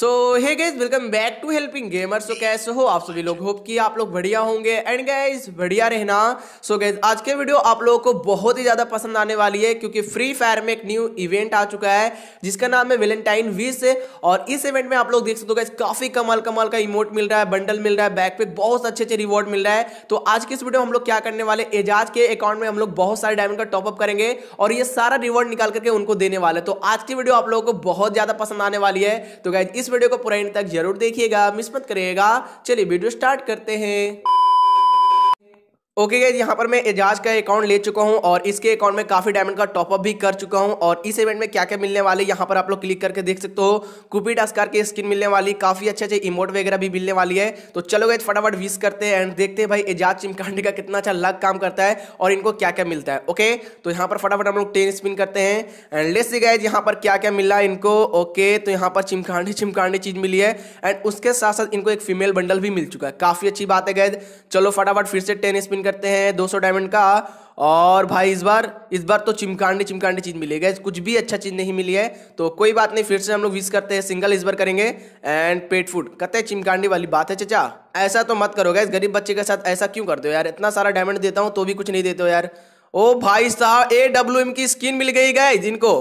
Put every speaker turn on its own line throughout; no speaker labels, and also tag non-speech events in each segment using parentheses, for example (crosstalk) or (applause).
So hey guys welcome back to helping gamer so कैसे हो आप सभी लोग होप कि आप लोग बढ़िया होंगे एंड गाइज बढ़िया रहना सो so, गाइज आज के वीडियो आप लोगों को बहुत ही ज़्यादा पसंद आने वाली है क्योंकि फ्री फायर में एक न्यू इवेंट आ चुका है जिसका नाम है वेलेंटाइन वीस और इस इवेंट में आप लोग देख सकते हो गाइज काफ़ी कमाल कमाल का इमोट मिल रहा है बंडल मिल रहा है बैक पे बहुत अच्छे अच्छे रिवॉर्ड मिल रहा है तो आज की इस वीडियो में हम लोग क्या करने वाले एजाज के अकाउंट में हम लोग बहुत सारे डायमंड का टॉपअप करेंगे और ये सारा रिवॉर्ड निकाल करके उनको देने वाले तो आज की वीडियो आप लोगों को बहुत ज़्यादा पसंद आने वाली है तो गाइज इस वीडियो को पूरा इन तक जरूर देखिएगा मिस मत करिएगा चलिए वीडियो स्टार्ट करते हैं ओके okay, यहाँ पर मैं एजाज का अकाउंट ले चुका हूँ और इसके अकाउंट में काफ़ी डायमंड का टॉपअप भी कर चुका हूँ और इस इवेंट में क्या क्या मिलने वाले यहाँ पर आप लोग क्लिक करके देख सकते हो कुपी टास्कार की स्किन मिलने वाली काफ़ी अच्छे अच्छे इमोट वगैरह भी मिलने वाली है तो चलो गए फटाफट विश करते हैं एंड देखते हैं भाई एजाज चिमकांडी का कितना अच्छा लग काम करता है और इनको क्या क्या मिलता है ओके तो यहाँ पर फटाफट हम लोग टेन स्पिन करते हैं एंड लेस गए यहाँ पर क्या क्या मिला इनको ओके तो यहाँ पर चिमकांडी चिमकांडी चीज़ मिली है एंड उसके साथ साथ इनको एक फीमेल बंडल भी मिल चुका है काफ़ी अच्छी बात है गैद चलो फटाफट फिर से टेन स्पिन करते हैं 200 डायमंड का और भाई इस बार इस बार तो चिमकांडी चिमकांडी चीज़ मिली है कुछ भी अच्छा चीज़ नहीं मिली है तो कोई बात नहीं फिर से हम लोग विश करते हैं सिंगल इस बार करेंगे एंड पेट फूड कहते हैं चिमकांडी वाली बात है चचा ऐसा तो मत करोगे इस गरीब बच्चे के साथ ऐसा क्यों करते हो यार इतना सारा डायमंड देता हूँ तो भी कुछ नहीं देते हो यार ओ भाई साहब ए डब्ल्यू एम की स्किन मिल गई गए जिनको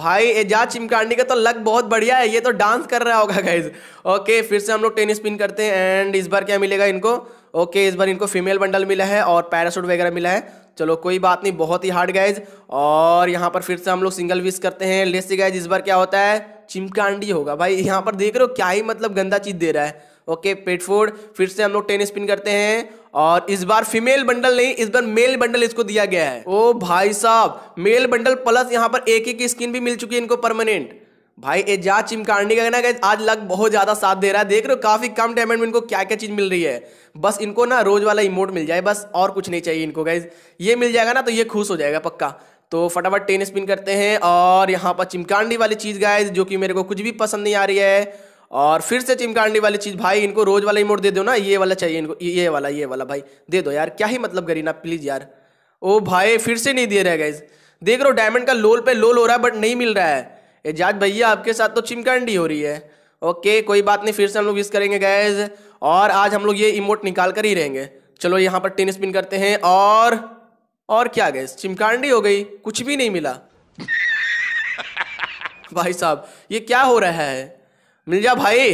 भाई एजाज चिमकांडी का तो लग बहुत बढ़िया है ये तो डांस कर रहा होगा गाइज ओके फिर से हम लोग टेनिस पिन करते हैं एंड इस बार क्या मिलेगा इनको ओके इस बार इनको फीमेल बंडल मिला है और पैरासूट वगैरह मिला है चलो कोई बात नहीं बहुत ही हार्ड गाइज और यहाँ पर फिर से हम लोग सिंगल विश करते हैं लेस गाइज इस बार क्या होता है चिमकांडी होगा भाई यहाँ पर देख रहे हो क्या ही मतलब गंदा चीज़ दे रहा है ओके फूड फिर से हम लोग टेन स्पिन करते हैं और इस बार फीमेल बंडल नहीं इस बार मेल बंडल इसको दिया गया है ओ भाई साहब मेल बंडल प्लस यहाँ पर एक एक स्किन भी मिल चुकी है इनको परमानेंट भाई एजाज चिमकांडी का ना आज लग बहुत ज़्यादा साथ दे रहा है देख रहे हो काफ़ी कम टाइम में इनको क्या क्या चीज़ मिल रही है बस इनको ना रोज़ वाला इमोट मिल जाए बस और कुछ नहीं चाहिए इनको गाइज ये मिल जाएगा ना तो ये खुश हो जाएगा पक्का तो फटाफट टेन स्पिन करते हैं और यहाँ पर चिमकांडी वाली चीज़ गाइज जो कि मेरे को कुछ भी पसंद नहीं आ रही है और फिर से चिमकांडी वाली चीज़ भाई इनको रोज़ वाला इमोट दे दो ना ये वाला चाहिए इनको ये वाला ये वाला भाई दे दो यार क्या ही मतलब करीना प्लीज़ यार ओ भाई फिर से नहीं दे रहे गाइज देख रहे हो डायमंड का लोल पे लोल हो रहा है बट नहीं मिल रहा है एजाज भैया आपके साथ तो चिमकंडी हो रही है ओके कोई बात नहीं फिर से हम लोग विश करेंगे गैज और आज हम लोग ये इमोट निकाल कर ही रहेंगे चलो यहाँ पर टेन स्पिन करते हैं और और क्या गैस चिमकांडी हो गई कुछ भी नहीं मिला (laughs) भाई साहब ये क्या हो रहा है मिल जा भाई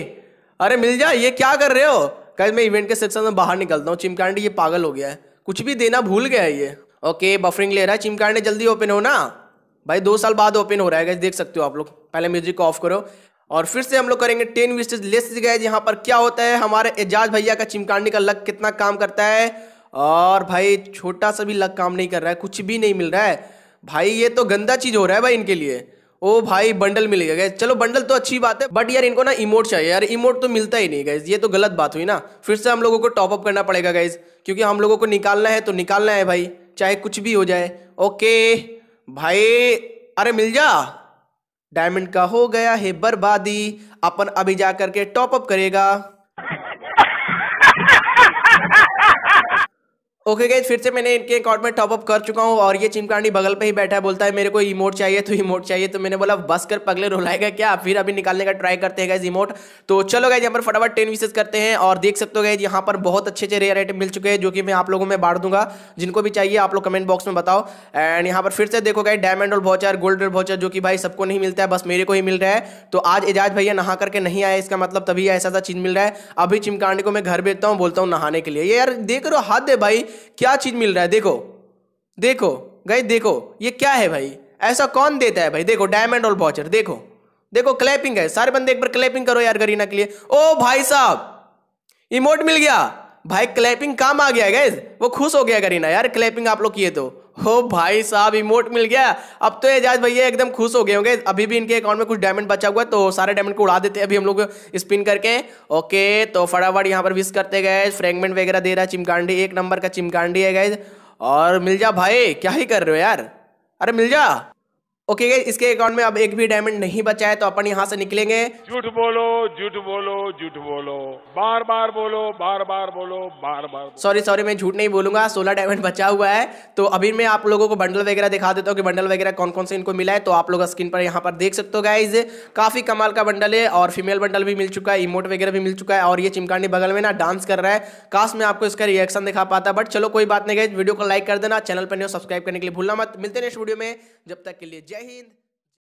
अरे मिल जा ये क्या कर रहे हो कल मैं इवेंट के सेक्शन में बाहर निकलता हूँ चिमकांडी ये पागल हो गया है कुछ भी देना भूल गया है ये ओके बफरिंग ले रहा है चिमकांडी जल्दी ओपन हो ना भाई दो साल बाद ओपन हो रहा है देख सकते हो आप लोग पहले म्यूजिक को ऑफ करो और फिर से हम लोग करेंगे टेन विस्टेज लेस गैज यहाँ पर क्या होता है हमारे एजाज भैया का चिमकांडी का लक कितना काम करता है और भाई छोटा सा भी लक काम नहीं कर रहा है कुछ भी नहीं मिल रहा है भाई ये तो गंदा चीज़ हो रहा है भाई इनके लिए ओ भाई बंडल मिल गया गैस चलो बंडल तो अच्छी बात है बट यार इनको ना इमोट चाहिए यार इमोट तो मिलता ही नहीं गैस ये तो गलत बात हुई ना फिर से हम लोगों को टॉपअप करना पड़ेगा गैस क्योंकि हम लोगों को निकालना है तो निकालना है भाई चाहे कुछ भी हो जाए ओके भाई अरे मिल जा डायमंड का हो गया है बर्बादी अपन अभी जा करके टॉप अप करेगा ओके okay गई फिर से मैंने इनके अकाउंट में टॉपअप कर चुका हूँ और ये चिमकांडी बगल पे ही बैठा है बोलता है मेरे को इमोट चाहिए तो इमोट चाहिए तो मैंने बोला बस कर पगले रुलाएगा क्या फिर अभी निकालने का ट्राई करते हैं गैज इमोट तो चलो गए यहाँ पर फटाफट टेन विशेष करते हैं और देख सकते हो गए यहाँ पर बहुत अच्छे अच्छे रेयर आइटम मिल चुके हैं जो कि मैं आप लोगों में बांट दूंगा जिनको भी चाहिए आप लोग कमेंट बॉक्स में बताओ एंड यहाँ पर फिर से देखो गए डायमंड और भोचर गोल्ड और भोचर जो कि भाई सबको नहीं मिलता है बस मेरे को ही मिल रहा है तो आज एजाज भैया नहा करके नहीं आया इसका मतलब तभी ऐसा ऐसा चीज मिल रहा है अभी चिमकांडी को मैं घर भेजता हूँ बोलता हूँ नहाने के लिए यार देख रहे हाथ दे भाई क्या चीज़ मिल रहा है देखो देखो गई देखो ये क्या है भाई ऐसा कौन देता है भाई देखो डायमंड और बॉचर देखो देखो क्लैपिंग है सारे बंदे एक बार क्लैपिंग करो यार गरीना के लिए ओ भाई साहब इमोट मिल गया भाई क्लैपिंग काम आ गया गैस वो खुश हो गया करीना यार क्लैपिंग आप लोग किए तो हो भाई साहब इमोट मिल गया अब तो एजाज भैया एकदम खुश हो गए होंगे अभी भी इनके अकाउंट में कुछ डायमंड बचा हुआ है तो सारे डायमंड को उड़ा देते हैं अभी हम लोग स्पिन करके ओके तो फटाफट यहाँ पर विश करते गए फ्रेगमेंट वगैरह दे रहा है चिमकांडी एक नंबर का चिमकांडी है गैज और मिल जा भाई क्या ही कर रहे हो यार अरे मिल जा ओके okay, इसके अकाउंट में अब एक भी डायमंड नहीं बचा है तो अपन यहाँ से निकलेंगे झूठ बोलो झूठ बोलो झूठ बोलो बार बार बोलो बार बार बोलो बार बार सॉरी सॉरी मैं झूठ नहीं बोलूंगा सोलह डायमंड बचा हुआ है तो अभी मैं आप लोगों को बंडल वगैरह दिखा देता हूँ कि बंडल वगैरह कौन कौन से इनको मिला है तो आप लोग स्क्रीन पर यहाँ पर देख सकते हो गाइज काफी कमाल का बंडल है और फीमेल बंडल भी मिल चुका है इमोट वगैरह भी मिल चुका है और ये चिमकांडी बगल में ना डांस कर रहा है काश में आपको इसका रिएक्शन दिखा पाता बट चलो कोई बात नहीं गई वीडियो को लाइक कर देना चैनल पर नहीं सब्सक्राइब करने के लिए भूलना मत मिलते नेक्स्ट वीडियो में जब तक के लिए Jai Hind!